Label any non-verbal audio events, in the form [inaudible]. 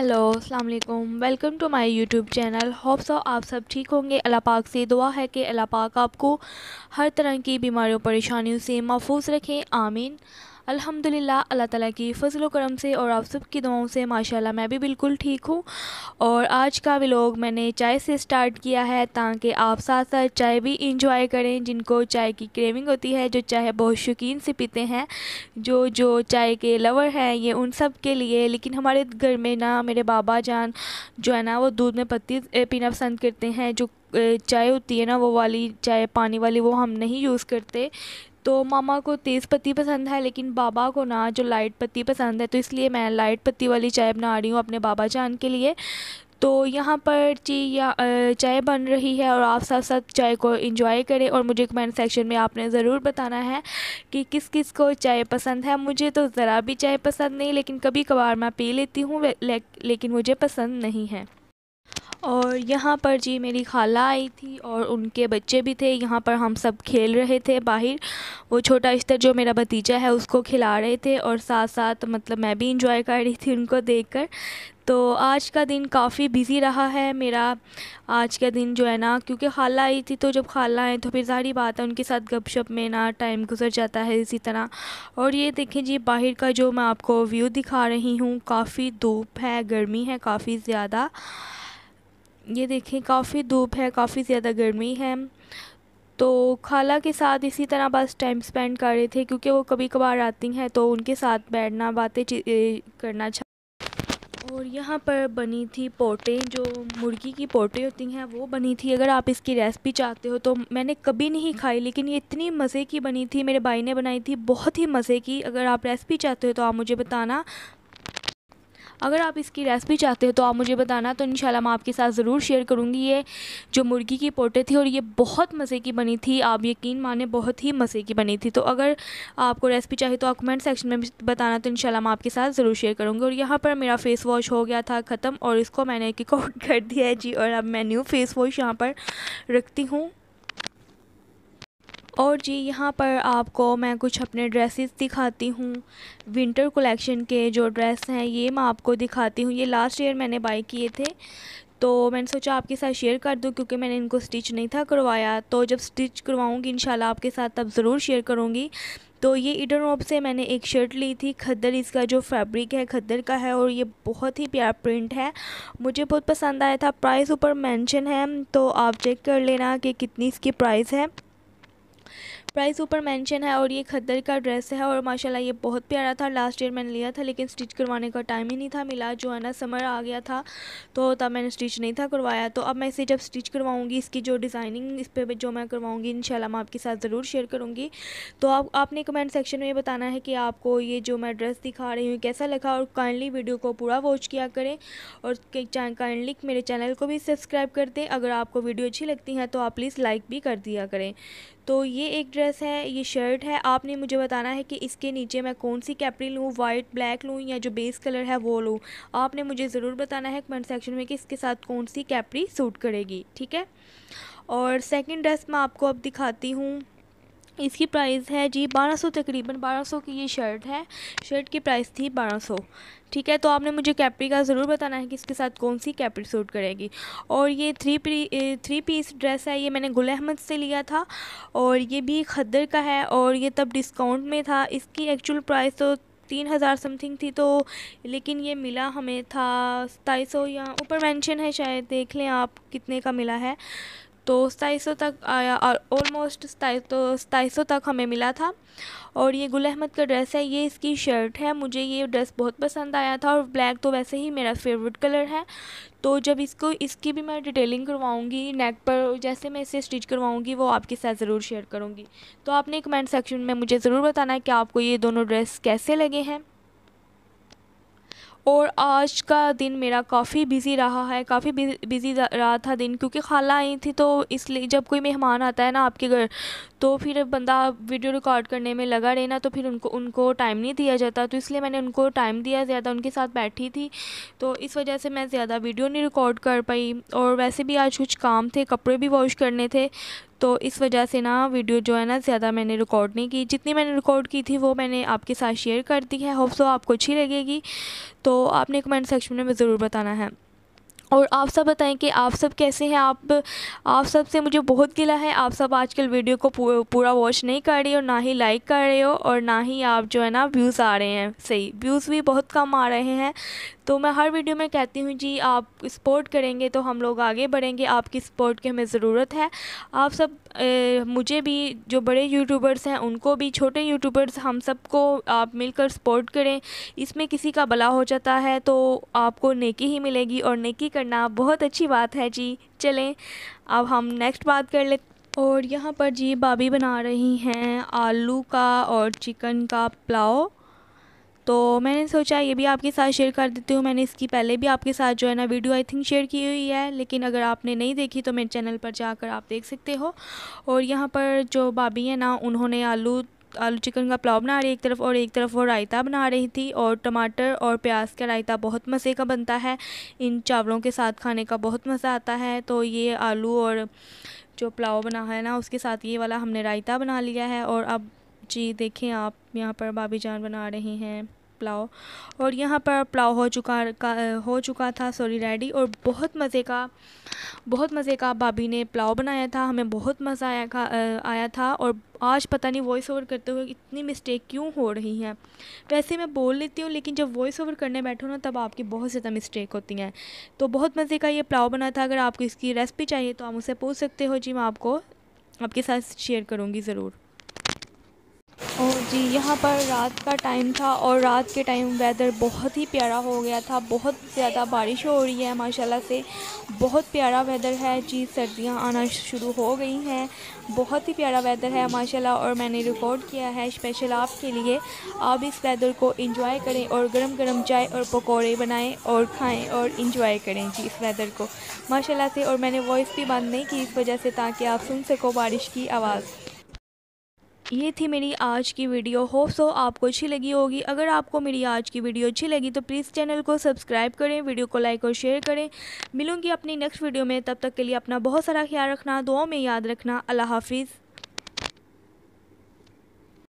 hello अस्सलाम वालेकुम welcome to my YouTube channel hope so आप सब ठीक होंगे अल्लाह पाक से दुआ है कि अल्लाह पाक आपको हर तरह की बीमारियों परेशानियों से महफूज रखें आमीन अल्हम्दुलिल्लाह अल्लाह ताला की फजल करम से और आप सब की दुआओं से माशाल्लाह मैं भी बिल्कुल ठीक हूँ और आज का व्लॉग मैंने चाय से स्टार्ट किया है ताकि आप साथ साथ चाय भी इंजॉय करें जिनको चाय की क्रेविंग होती है जो चाय बहुत शौकीन से पीते हैं जो जो चाय के लवर हैं ये उन सब के लिए लेकिन हमारे घर में ना मेरे बाबा जान जो है ना वो दूध में पत्ती पीना पसंद करते हैं जो चाय होती है ना वो वाली चाय पानी वाली वो हम नहीं यूज़ करते तो मामा को तेज़ पत्ती पसंद है लेकिन बाबा को ना जो लाइट पत्ती पसंद है तो इसलिए मैं लाइट पत्ती वाली चाय बना रही हूँ अपने बाबा जान के लिए तो यहाँ पर जी या चाय बन रही है और आप साथ साथ चाय को इंजॉय करें और मुझे कमेंट सेक्शन में आपने ज़रूर बताना है कि किस किस को चाय पसंद है मुझे तो ज़रा भी चाय पसंद नहीं लेकिन कभी कभार मैं पी लेती हूँ ले, लेकिन मुझे पसंद नहीं है और यहाँ पर जी मेरी खाला आई थी और उनके बच्चे भी थे यहाँ पर हम सब खेल रहे थे बाहर वो छोटा इस्तर जो मेरा भतीजा है उसको खिला रहे थे और साथ साथ मतलब मैं भी इंजॉय कर रही थी उनको देखकर तो आज का दिन काफ़ी बिज़ी रहा है मेरा आज का दिन जो है ना क्योंकि खाला आई थी तो जब खाला आए तो फिर सारी बात है उनके साथ गपशप में ना टाइम गुजर जाता है इसी तरह और ये देखें जी बाहर का जो मैं आपको व्यू दिखा रही हूँ काफ़ी धूप है गर्मी है काफ़ी ज़्यादा ये देखें काफ़ी धूप है काफ़ी ज़्यादा गर्मी है तो खाला के साथ इसी तरह बस टाइम स्पेंड कर रहे थे क्योंकि वो कभी कभार आती हैं तो उनके साथ बैठना बातें करना अच्छा और यहाँ पर बनी थी पोटें जो मुर्गी की पोटें होती हैं वो बनी थी अगर आप इसकी रेसिपी चाहते हो तो मैंने कभी नहीं खाई लेकिन ये इतनी मज़े की बनी थी मेरे भाई ने बनाई थी बहुत ही मज़े की अगर आप रेसिपी चाहते हो तो आप मुझे बताना अगर आप इसकी रेसिपी चाहते हो तो आप मुझे बताना तो इन मैं आपके साथ ज़रूर शेयर करूँगी ये जो मुर्गी की पोटे थी और ये बहुत मज़े की बनी थी आप यकीन माने बहुत ही मज़े की बनी थी तो अगर आपको रेसिपी चाहिए तो आप कमेंट सेक्शन में बताना तो इन मैं आपके साथ ज़रूर शेयर करूँगी और यहाँ पर मेरा फेस वॉश हो गया था ख़त्म और इसको मैंने एक [laughs] कर दिया है जी और अब मैं न्यू फेस वॉश यहाँ पर रखती हूँ और जी यहाँ पर आपको मैं कुछ अपने ड्रेसेस दिखाती हूँ विंटर कलेक्शन के जो ड्रेस हैं ये मैं आपको दिखाती हूँ ये लास्ट ईयर मैंने बाई किए थे तो मैंने सोचा आपके साथ शेयर कर दूँ क्योंकि मैंने इनको स्टिच नहीं था करवाया तो जब स्टिच करवाऊँगी इन आपके साथ तब ज़रूर शेयर करूँगी तो ये इडन रोप से मैंने एक शर्ट ली थी खद्दर इसका जो फैब्रिक है खद्दर का है और ये बहुत ही प्यार प्रिंट है मुझे बहुत पसंद आया था प्राइस ऊपर मेंशन है तो आप चेक कर लेना कि कितनी इसकी प्राइस है प्राइस ऊपर मेंशन है और ये खद्दर का ड्रेस है और माशाल्लाह ये बहुत प्यारा था लास्ट ईयर मैंने लिया था लेकिन स्टिच करवाने का टाइम ही नहीं था मिला जो है ना समर आ गया था तो तब मैंने स्टिच नहीं था करवाया तो अब मैं इसे जब स्टिच करवाऊँगी इसकी जो डिज़ाइनिंग इस पर जो मैं करवाऊँगी इन मैं आपके साथ ज़रूर शेयर करूँगी तो आप आपने कमेंट सेक्शन में ये बताना है कि आपको ये जो मैं ड्रेस दिखा रही हूँ कैसा लगा और काइंडली वीडियो को पूरा वॉच किया करें और काइंडली मेरे चैनल को भी सब्सक्राइब कर दें अगर आपको वीडियो अच्छी लगती हैं तो आप प्लीज़ लाइक भी कर दिया करें तो ये एक ड्रेस है ये शर्ट है आपने मुझे बताना है कि इसके नीचे मैं कौन सी कैपरी लूँ वाइट ब्लैक लूँ या जो बेस कलर है वो लूँ आपने मुझे ज़रूर बताना है कमेंट सेक्शन में कि इसके साथ कौन सी कैपरी सूट करेगी ठीक है और सेकंड ड्रेस मैं आपको अब दिखाती हूँ इसकी प्राइस है जी बारह सौ तकरीबन बारह सौ की ये शर्ट है शर्ट की प्राइस थी बारह सौ ठीक है तो आपने मुझे कैपरी का ज़रूर बताना है कि इसके साथ कौन सी कैपरी सूट करेगी और ये three P three piece dress है ये मैंने गुल अहमद से लिया था और ये भी खद्दर का है और ये तब डिस्काउंट में था इसकी एक्चुअल प्राइस तो तीन हज़ार समथिंग थी तो लेकिन ये मिला हमें था सताईस सौ या ऊपर मेंशन है शायद देख लें आप कितने का मिला है तो सताई सौ तक आया और ऑलमोस्ट सताई तो सौ तक हमें मिला था और ये गुल अहमद का ड्रेस है ये इसकी शर्ट है मुझे ये ड्रेस बहुत पसंद आया था और ब्लैक तो वैसे ही मेरा फेवरेट कलर है तो जब इसको इसकी भी मैं डिटेलिंग करवाऊँगी नेक पर जैसे मैं इसे स्टिच करवाऊँगी वो आपके साथ ज़रूर शेयर करूँगी तो आपने कमेंट सेक्शन में मुझे ज़रूर बताना है कि आपको ये दोनों ड्रेस कैसे लगे हैं और आज का दिन मेरा काफ़ी बिज़ी रहा है काफ़ी बिज़ी रहा था दिन क्योंकि खाला आई थी तो इसलिए जब कोई मेहमान आता है ना आपके घर तो फिर बंदा वीडियो रिकॉर्ड करने में लगा रहे ना तो फिर उनको उनको टाइम नहीं दिया जाता तो इसलिए मैंने उनको टाइम दिया ज़्यादा उनके साथ बैठी थी तो इस वजह से मैं ज़्यादा वीडियो नहीं रिकॉर्ड कर पाई और वैसे भी आज कुछ काम थे कपड़े भी वॉश करने थे तो इस वजह से ना वीडियो जो है ना ज़्यादा मैंने रिकॉर्ड नहीं की जितनी मैंने रिकॉर्ड की थी वो मैंने आपके साथ शेयर कर दी है होप सो आपको अच्छी लगेगी तो आपने कमेंट सेक्शन में ज़रूर बताना है और आप सब बताएं कि आप सब कैसे हैं आप आप सब से मुझे बहुत गिला है आप सब आजकल वीडियो को पूरा वॉच नहीं कर रहे हो ना ही लाइक कर रहे हो और ना ही आप जो है ना व्यूज़ आ रहे हैं सही व्यूज़ भी बहुत कम आ रहे हैं तो मैं हर वीडियो में कहती हूँ जी आप सपोर्ट करेंगे तो हम लोग आगे बढ़ेंगे आपकी सपोर्ट की हमें ज़रूरत है आप सब ए, मुझे भी जो बड़े यूट्यूबर्स हैं उनको भी छोटे यूट्यूबर्स हम सबको आप मिलकर सपोर्ट करें इसमें किसी का भला हो जाता है तो आपको नेकी ही मिलेगी और नेकी करना बहुत अच्छी बात है जी चलें अब हम नेक्स्ट बात कर ले और यहाँ पर जी भाभी बना रही हैं आलू का और चिकन का पुलाव तो मैंने सोचा ये भी आपके साथ शेयर कर देती हूँ मैंने इसकी पहले भी आपके साथ जो है ना वीडियो आई थिंक शेयर की हुई है लेकिन अगर आपने नहीं देखी तो मेरे चैनल पर जाकर आप देख सकते हो और यहाँ पर जो भाभी हैं ना उन्होंने आलू आलू चिकन का पुलाव बना रही एक तरफ और एक तरफ वो रायता बना रही थी और टमाटर और प्याज का रायता बहुत मज़े का बनता है इन चावलों के साथ खाने का बहुत मज़ा आता है तो ये आलू और जो पुलाव बना है ना उसके साथ ये वाला हमने रायता बना लिया है और अब जी देखें आप यहाँ पर भाभी जान बना रहे हैं पुलाव और यहाँ पर पुलाव हो चुका का हो चुका था सॉरी रेडी और बहुत मज़े का बहुत मज़े का भाभी ने पुलाव बनाया था हमें बहुत मज़ा आया था आया था और आज पता नहीं वॉइस ओवर करते हुए इतनी मिस्टेक क्यों हो रही हैं वैसे मैं बोल लेती हूँ लेकिन जब वॉइस ओवर करने बैठो ना तब आपकी बहुत ज़्यादा मिस्टेक होती हैं तो बहुत मज़े का ये पुलाव बना था अगर आपको इसकी रेसिपी चाहिए तो आप मुझसे पूछ सकते हो जी मैं आपको आपके साथ शेयर करूँगी ज़रूर और जी यहाँ पर रात का टाइम था और रात के टाइम वेदर बहुत ही प्यारा हो गया था बहुत ज़्यादा बारिश हो रही है माशाल्लाह से बहुत प्यारा वेदर है जी सर्दियाँ आना शुरू हो गई हैं बहुत ही प्यारा वेदर है माशाल्लाह और मैंने रिकॉर्ड किया है स्पेशल आपके लिए आप इस वेदर को इंजॉय करें और गर्म गर्म चाय और पकौड़े बनाएँ और खाएँ और इंजॉय करें जी इस वेदर को माशाल्लाह से और मैंने वॉइस भी बंद नहीं की इस वजह से ताकि आप सुन सको बारिश की आवाज़ ये थी मेरी आज की वीडियो होप सो आपको अच्छी लगी होगी अगर आपको मेरी आज की वीडियो अच्छी लगी तो प्लीज़ चैनल को सब्सक्राइब करें वीडियो को लाइक और शेयर करें मिलूँगी अपनी नेक्स्ट वीडियो में तब तक के लिए अपना बहुत सारा ख्याल रखना दुआओं में याद रखना अल्लाह हाफिज़